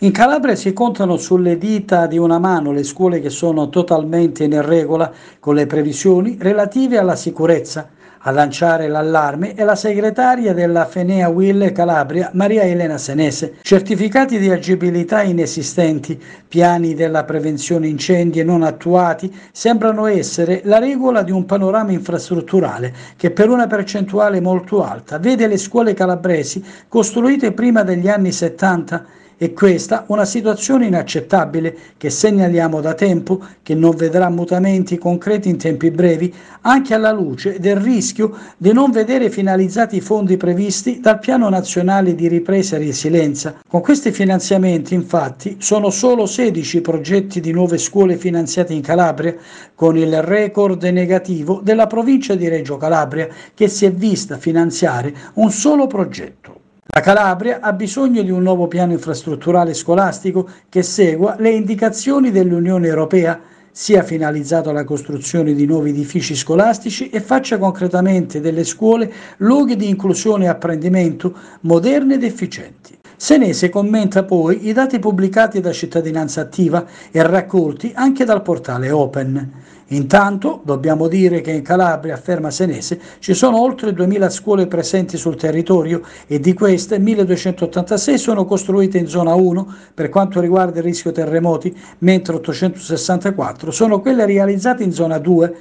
In Calabria si contano sulle dita di una mano le scuole che sono totalmente in regola con le previsioni relative alla sicurezza. A lanciare l'allarme è la segretaria della Fenea Will Calabria, Maria Elena Senese. Certificati di agibilità inesistenti, piani della prevenzione incendi non attuati, sembrano essere la regola di un panorama infrastrutturale che per una percentuale molto alta vede le scuole calabresi costruite prima degli anni 70 è questa una situazione inaccettabile che segnaliamo da tempo, che non vedrà mutamenti concreti in tempi brevi, anche alla luce del rischio di non vedere finalizzati i fondi previsti dal Piano Nazionale di Ripresa e Resilienza. Con questi finanziamenti, infatti, sono solo 16 progetti di nuove scuole finanziati in Calabria, con il record negativo della provincia di Reggio Calabria, che si è vista finanziare un solo progetto. La Calabria ha bisogno di un nuovo piano infrastrutturale scolastico che segua le indicazioni dell'Unione Europea, sia finalizzato alla costruzione di nuovi edifici scolastici e faccia concretamente delle scuole luoghi di inclusione e apprendimento moderne ed efficienti. Senese commenta poi i dati pubblicati da Cittadinanza Attiva e raccolti anche dal portale Open. Intanto dobbiamo dire che in Calabria, afferma Senese, ci sono oltre 2.000 scuole presenti sul territorio e di queste 1.286 sono costruite in zona 1 per quanto riguarda il rischio terremoti, mentre 864 sono quelle realizzate in zona 2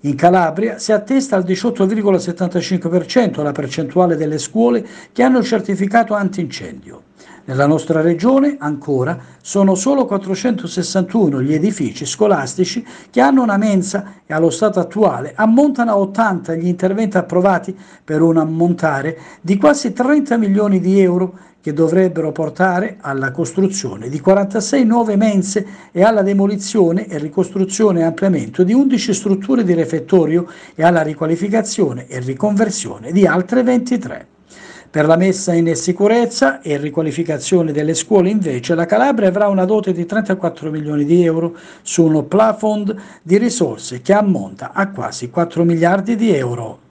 in Calabria si attesta al 18,75% la percentuale delle scuole che hanno certificato antincendio. Nella nostra regione, ancora, sono solo 461 gli edifici scolastici che hanno una mensa e allo stato attuale ammontano a 80 gli interventi approvati per un ammontare di quasi 30 milioni di euro che dovrebbero portare alla costruzione di 46 nuove mense e alla demolizione e ricostruzione e ampliamento di 11 strutture di refettorio e alla riqualificazione e riconversione di altre 23. Per la messa in sicurezza e riqualificazione delle scuole invece la Calabria avrà una dote di 34 milioni di euro su uno plafond di risorse che ammonta a quasi 4 miliardi di euro.